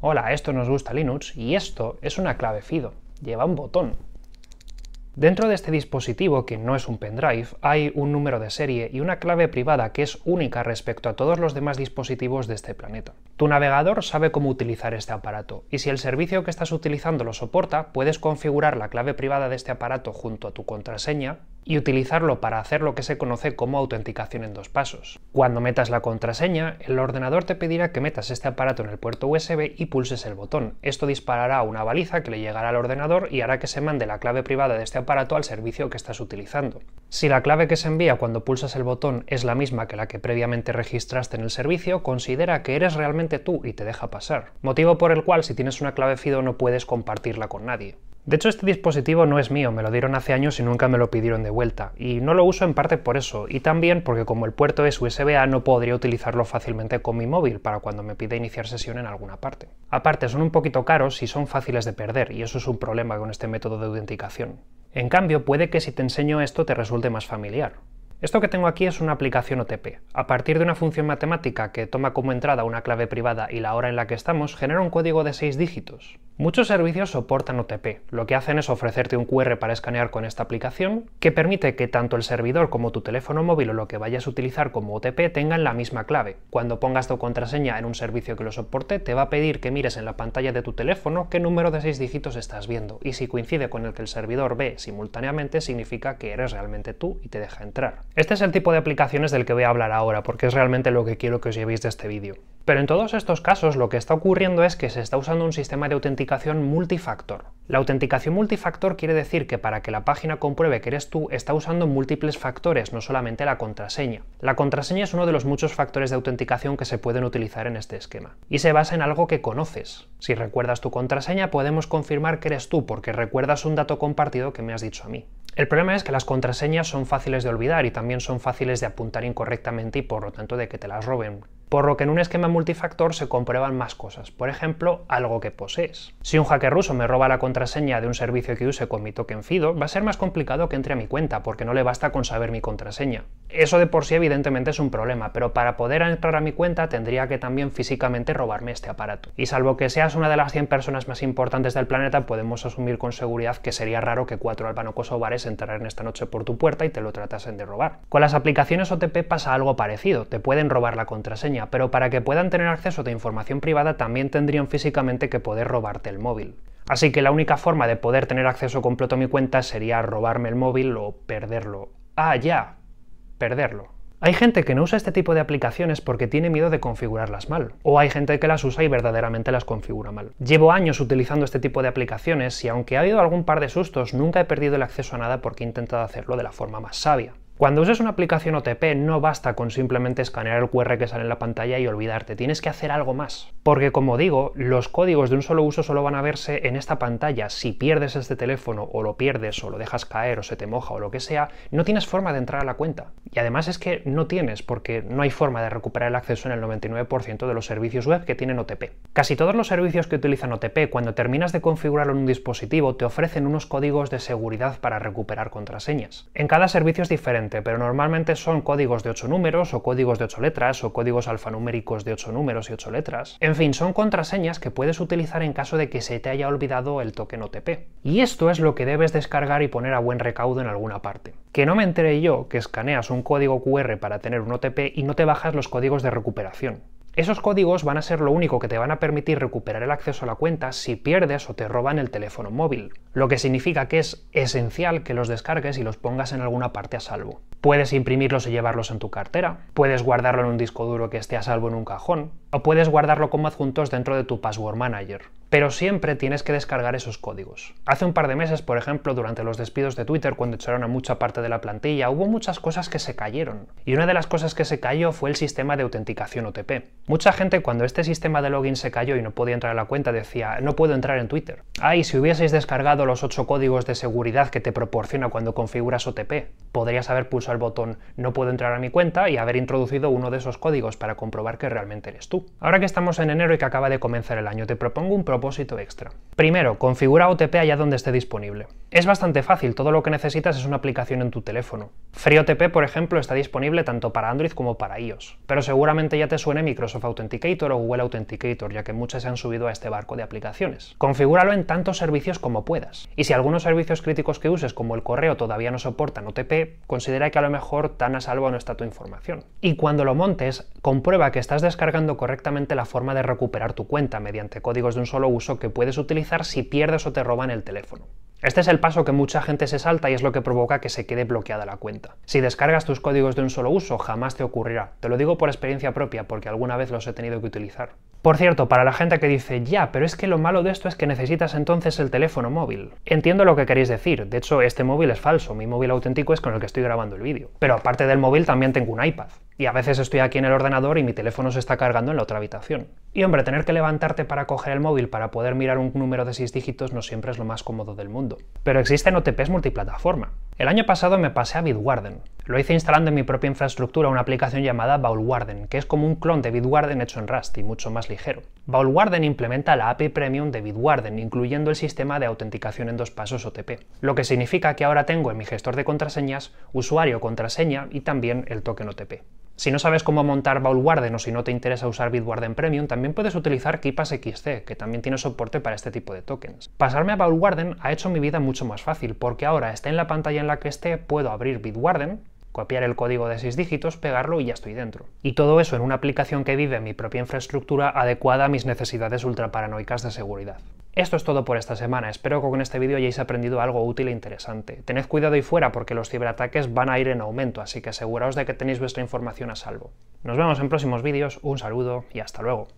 Hola, esto nos gusta Linux y esto es una clave FIDO. Lleva un botón. Dentro de este dispositivo, que no es un pendrive, hay un número de serie y una clave privada que es única respecto a todos los demás dispositivos de este planeta. Tu navegador sabe cómo utilizar este aparato, y si el servicio que estás utilizando lo soporta, puedes configurar la clave privada de este aparato junto a tu contraseña y utilizarlo para hacer lo que se conoce como autenticación en dos pasos. Cuando metas la contraseña, el ordenador te pedirá que metas este aparato en el puerto USB y pulses el botón. Esto disparará una baliza que le llegará al ordenador y hará que se mande la clave privada de este aparato al servicio que estás utilizando. Si la clave que se envía cuando pulsas el botón es la misma que la que previamente registraste en el servicio, considera que eres realmente tú y te deja pasar. Motivo por el cual si tienes una clave FIDO no puedes compartirla con nadie. De hecho, este dispositivo no es mío, me lo dieron hace años y nunca me lo pidieron de vuelta, y no lo uso en parte por eso, y también porque como el puerto es USB-A no podría utilizarlo fácilmente con mi móvil para cuando me pida iniciar sesión en alguna parte. Aparte, son un poquito caros y son fáciles de perder, y eso es un problema con este método de autenticación. En cambio, puede que si te enseño esto te resulte más familiar. Esto que tengo aquí es una aplicación OTP. A partir de una función matemática que toma como entrada una clave privada y la hora en la que estamos, genera un código de 6 dígitos. Muchos servicios soportan OTP. Lo que hacen es ofrecerte un QR para escanear con esta aplicación, que permite que tanto el servidor como tu teléfono móvil o lo que vayas a utilizar como OTP tengan la misma clave. Cuando pongas tu contraseña en un servicio que lo soporte, te va a pedir que mires en la pantalla de tu teléfono qué número de seis dígitos estás viendo, y si coincide con el que el servidor ve simultáneamente, significa que eres realmente tú y te deja entrar. Este es el tipo de aplicaciones del que voy a hablar ahora, porque es realmente lo que quiero que os llevéis de este vídeo. Pero en todos estos casos lo que está ocurriendo es que se está usando un sistema de autenticación multifactor. La autenticación multifactor quiere decir que para que la página compruebe que eres tú, está usando múltiples factores, no solamente la contraseña. La contraseña es uno de los muchos factores de autenticación que se pueden utilizar en este esquema. Y se basa en algo que conoces. Si recuerdas tu contraseña, podemos confirmar que eres tú, porque recuerdas un dato compartido que me has dicho a mí. El problema es que las contraseñas son fáciles de olvidar y también son fáciles de apuntar incorrectamente y por lo tanto de que te las roben, por lo que en un esquema multifactor se comprueban más cosas, por ejemplo, algo que posees. Si un hacker ruso me roba la contraseña de un servicio que use con mi token FIDO, va a ser más complicado que entre a mi cuenta, porque no le basta con saber mi contraseña. Eso de por sí evidentemente es un problema, pero para poder entrar a mi cuenta tendría que también físicamente robarme este aparato. Y salvo que seas una de las 100 personas más importantes del planeta, podemos asumir con seguridad que sería raro que cuatro albano ovares entraran esta noche por tu puerta y te lo tratasen de robar. Con las aplicaciones OTP pasa algo parecido, te pueden robar la contraseña, pero para que puedan tener acceso a tu información privada también tendrían físicamente que poder robarte el móvil. Así que la única forma de poder tener acceso completo a mi cuenta sería robarme el móvil o perderlo. Ah, ya, perderlo. Hay gente que no usa este tipo de aplicaciones porque tiene miedo de configurarlas mal, o hay gente que las usa y verdaderamente las configura mal. Llevo años utilizando este tipo de aplicaciones y aunque ha habido algún par de sustos, nunca he perdido el acceso a nada porque he intentado hacerlo de la forma más sabia. Cuando uses una aplicación OTP no basta con simplemente escanear el QR que sale en la pantalla y olvidarte, tienes que hacer algo más. Porque como digo, los códigos de un solo uso solo van a verse en esta pantalla. Si pierdes este teléfono o lo pierdes o lo dejas caer o se te moja o lo que sea, no tienes forma de entrar a la cuenta. Y además es que no tienes porque no hay forma de recuperar el acceso en el 99% de los servicios web que tienen OTP. Casi todos los servicios que utilizan OTP cuando terminas de configurarlo en un dispositivo te ofrecen unos códigos de seguridad para recuperar contraseñas. En cada servicio es diferente pero normalmente son códigos de 8 números o códigos de 8 letras o códigos alfanuméricos de 8 números y 8 letras. En fin, son contraseñas que puedes utilizar en caso de que se te haya olvidado el token OTP. Y esto es lo que debes descargar y poner a buen recaudo en alguna parte. Que no me enteré yo que escaneas un código QR para tener un OTP y no te bajas los códigos de recuperación. Esos códigos van a ser lo único que te van a permitir recuperar el acceso a la cuenta si pierdes o te roban el teléfono móvil, lo que significa que es esencial que los descargues y los pongas en alguna parte a salvo. Puedes imprimirlos y llevarlos en tu cartera, puedes guardarlo en un disco duro que esté a salvo en un cajón, o puedes guardarlo como adjuntos dentro de tu Password Manager. Pero siempre tienes que descargar esos códigos. Hace un par de meses, por ejemplo, durante los despidos de Twitter, cuando echaron a mucha parte de la plantilla, hubo muchas cosas que se cayeron. Y una de las cosas que se cayó fue el sistema de autenticación OTP. Mucha gente cuando este sistema de login se cayó y no podía entrar a la cuenta decía, no puedo entrar en Twitter. Ah, y si hubieseis descargado los 8 códigos de seguridad que te proporciona cuando configuras OTP, podrías haber pulsado el botón no puedo entrar a mi cuenta y haber introducido uno de esos códigos para comprobar que realmente eres tú. Ahora que estamos en enero y que acaba de comenzar el año, te propongo un propósito extra. Primero, configura OTP allá donde esté disponible. Es bastante fácil, todo lo que necesitas es una aplicación en tu teléfono. FreeOTP, por ejemplo, está disponible tanto para Android como para iOS, pero seguramente ya te suene Microsoft Authenticator o Google Authenticator, ya que muchas se han subido a este barco de aplicaciones. Configúralo en tantos servicios como puedas. Y si algunos servicios críticos que uses, como el correo, todavía no soportan OTP, considera que a lo mejor tan a salvo no está tu información. Y cuando lo montes, comprueba que estás descargando correos correctamente la forma de recuperar tu cuenta mediante códigos de un solo uso que puedes utilizar si pierdes o te roban el teléfono. Este es el paso que mucha gente se salta y es lo que provoca que se quede bloqueada la cuenta. Si descargas tus códigos de un solo uso, jamás te ocurrirá. Te lo digo por experiencia propia, porque alguna vez los he tenido que utilizar. Por cierto, para la gente que dice, ya, pero es que lo malo de esto es que necesitas entonces el teléfono móvil. Entiendo lo que queréis decir, de hecho este móvil es falso, mi móvil auténtico es con el que estoy grabando el vídeo. Pero aparte del móvil también tengo un iPad. Y a veces estoy aquí en el ordenador y mi teléfono se está cargando en la otra habitación. Y hombre, tener que levantarte para coger el móvil para poder mirar un número de 6 dígitos no siempre es lo más cómodo del mundo. Pero existen OTPs multiplataforma. El año pasado me pasé a Bitwarden. Lo hice instalando en mi propia infraestructura una aplicación llamada Baulwarden, que es como un clon de Bitwarden hecho en Rust y mucho más ligero. Baulwarden implementa la API Premium de Bitwarden, incluyendo el sistema de autenticación en dos pasos OTP, lo que significa que ahora tengo en mi gestor de contraseñas usuario, contraseña y también el token OTP. Si no sabes cómo montar BaulWarden o si no te interesa usar Bitwarden Premium, también puedes utilizar Kipas XC, que también tiene soporte para este tipo de tokens. Pasarme a BaulWarden ha hecho mi vida mucho más fácil, porque ahora, esté en la pantalla en la que esté, puedo abrir Bitwarden, copiar el código de 6 dígitos, pegarlo y ya estoy dentro. Y todo eso en una aplicación que vive mi propia infraestructura adecuada a mis necesidades ultra-paranoicas de seguridad. Esto es todo por esta semana, espero que con este vídeo hayáis aprendido algo útil e interesante. Tened cuidado y fuera porque los ciberataques van a ir en aumento, así que aseguraos de que tenéis vuestra información a salvo. Nos vemos en próximos vídeos, un saludo y hasta luego.